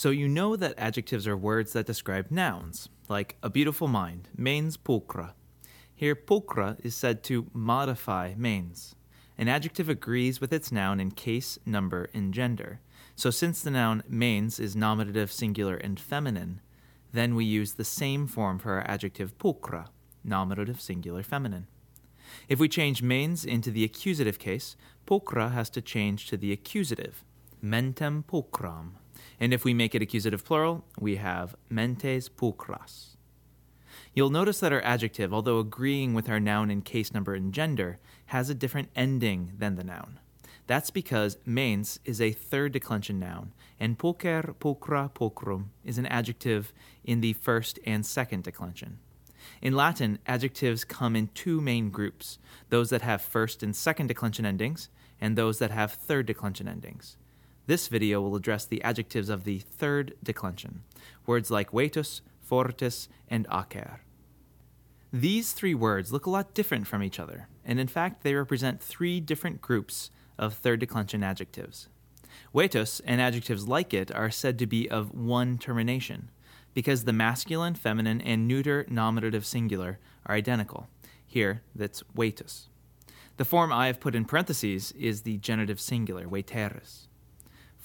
So you know that adjectives are words that describe nouns, like a beautiful mind, mens pulcra. Here, pulcra is said to modify mens. An adjective agrees with its noun in case, number, and gender. So since the noun mens is nominative, singular, and feminine, then we use the same form for our adjective pulcra, nominative, singular, feminine. If we change mens into the accusative case, pulcra has to change to the accusative, mentem pulcram. And if we make it accusative plural, we have mentes pulcras. You'll notice that our adjective, although agreeing with our noun in case number and gender, has a different ending than the noun. That's because mens is a third declension noun, and pulcher, pulcra, pulchrum is an adjective in the first and second declension. In Latin, adjectives come in two main groups those that have first and second declension endings, and those that have third declension endings. This video will address the adjectives of the third declension, words like vetus, fortis, and acer. These three words look a lot different from each other, and in fact, they represent three different groups of third declension adjectives. Vetus and adjectives like it are said to be of one termination, because the masculine, feminine, and neuter nominative singular are identical. Here, that's vetus. The form I have put in parentheses is the genitive singular, veteris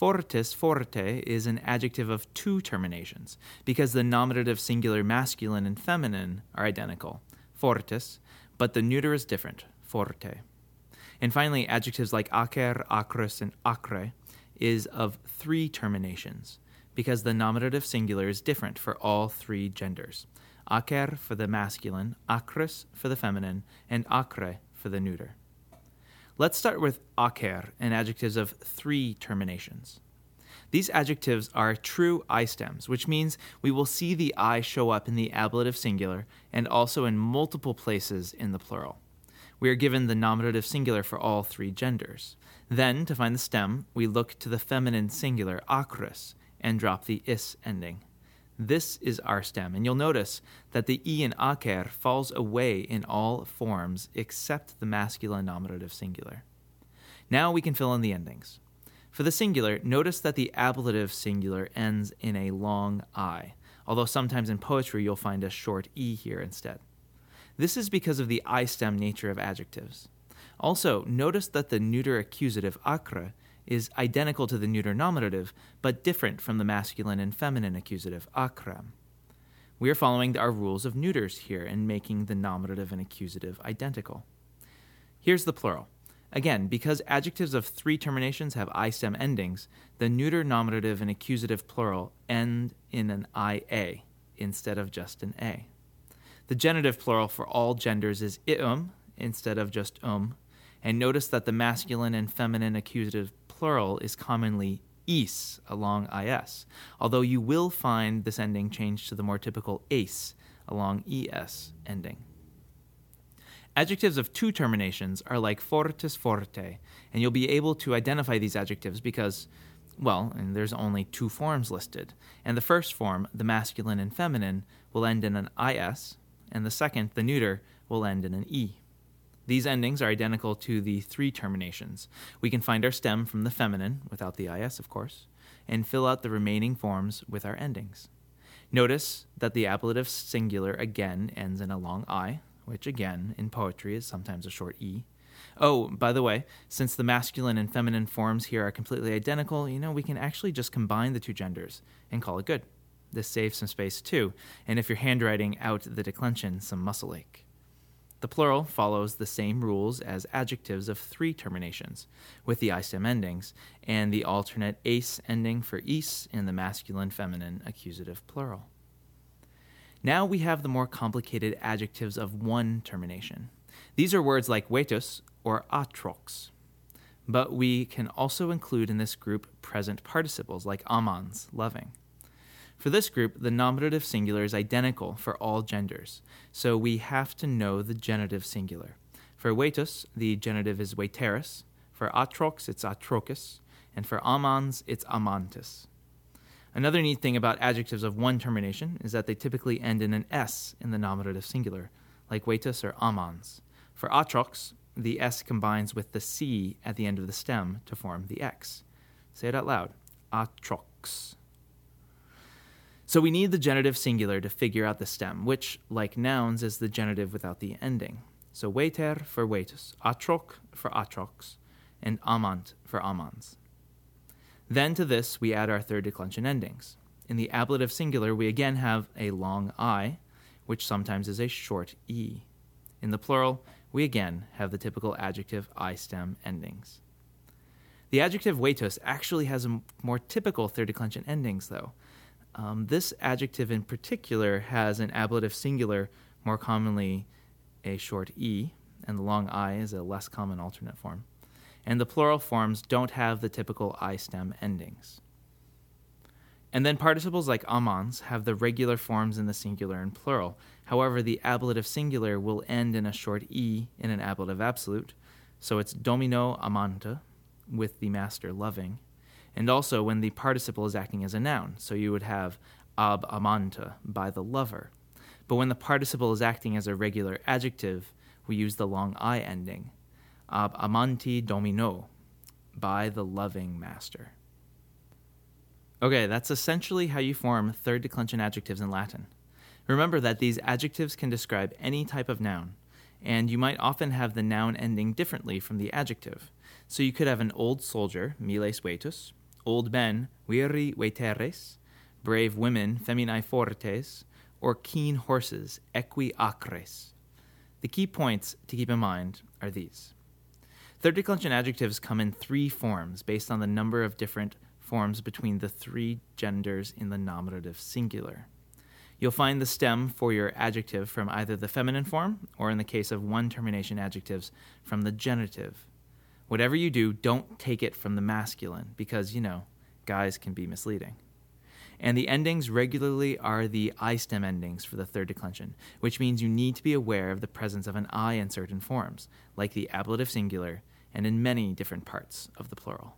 fortis forte is an adjective of two terminations because the nominative singular masculine and feminine are identical, fortis, but the neuter is different, forte. And finally, adjectives like acer, acris, and acre is of three terminations because the nominative singular is different for all three genders. Acer for the masculine, acris for the feminine, and acre for the neuter. Let's start with aker and adjectives of three terminations. These adjectives are true I stems, which means we will see the I show up in the ablative singular and also in multiple places in the plural. We are given the nominative singular for all three genders. Then, to find the stem, we look to the feminine singular, akris, and drop the is ending. This is our stem, and you'll notice that the e in aker falls away in all forms except the masculine nominative singular. Now we can fill in the endings. For the singular, notice that the ablative singular ends in a long i, although sometimes in poetry you'll find a short e here instead. This is because of the i stem nature of adjectives. Also, notice that the neuter accusative akra is identical to the neuter nominative, but different from the masculine and feminine accusative, akram. We are following our rules of neuters here in making the nominative and accusative identical. Here's the plural. Again, because adjectives of three terminations have i stem endings, the neuter nominative and accusative plural end in an ia instead of just an a. The genitive plural for all genders is ium instead of just um, and notice that the masculine and feminine accusative plural is commonly is along is, although you will find this ending changed to the more typical ace along es ending. Adjectives of two terminations are like fortis forte, and you'll be able to identify these adjectives because, well, and there's only two forms listed. And the first form, the masculine and feminine, will end in an is, and the second, the neuter, will end in an e. These endings are identical to the three terminations. We can find our stem from the feminine, without the is, of course, and fill out the remaining forms with our endings. Notice that the ablative singular again ends in a long i, which again, in poetry, is sometimes a short e. Oh, by the way, since the masculine and feminine forms here are completely identical, you know, we can actually just combine the two genders and call it good. This saves some space too, and if you're handwriting out the declension, some muscle ache. The plural follows the same rules as adjectives of three terminations, with the isem endings and the alternate ace ending for is in the masculine feminine accusative plural. Now we have the more complicated adjectives of one termination. These are words like "wetos" or atrox. But we can also include in this group present participles like amans, loving. For this group, the nominative singular is identical for all genders, so we have to know the genitive singular. For waitus, the genitive is waiteris. for Atrox, it's atrocus, and for Amans, it's Amantis. Another neat thing about adjectives of one termination is that they typically end in an S in the nominative singular, like waitus or Amans. For Atrox, the S combines with the C at the end of the stem to form the X. Say it out loud Atrox. So we need the genitive singular to figure out the stem, which, like nouns, is the genitive without the ending. So weter for wetus, atrok for atroks, and amant for amans. Then to this, we add our third declension endings. In the ablative singular, we again have a long I, which sometimes is a short E. In the plural, we again have the typical adjective I stem endings. The adjective wetus actually has a more typical third declension endings, though, um, this adjective in particular has an ablative singular, more commonly a short e, and the long i is a less common alternate form. And the plural forms don't have the typical i stem endings. And then participles like amans have the regular forms in the singular and plural. However, the ablative singular will end in a short e in an ablative absolute, so it's domino amante with the master loving and also when the participle is acting as a noun. So you would have ab amanta, by the lover. But when the participle is acting as a regular adjective, we use the long I ending. Ab amanti domino, by the loving master. Okay, that's essentially how you form third declension adjectives in Latin. Remember that these adjectives can describe any type of noun, and you might often have the noun ending differently from the adjective. So you could have an old soldier, miles vetus, old men, viri veteres, brave women, feminae fortes, or keen horses, equi acres. The key points to keep in mind are these. Third declension adjectives come in three forms based on the number of different forms between the three genders in the nominative singular. You'll find the stem for your adjective from either the feminine form, or in the case of one termination adjectives, from the genitive. Whatever you do, don't take it from the masculine because, you know, guys can be misleading. And the endings regularly are the I stem endings for the third declension, which means you need to be aware of the presence of an I in certain forms, like the ablative singular, and in many different parts of the plural.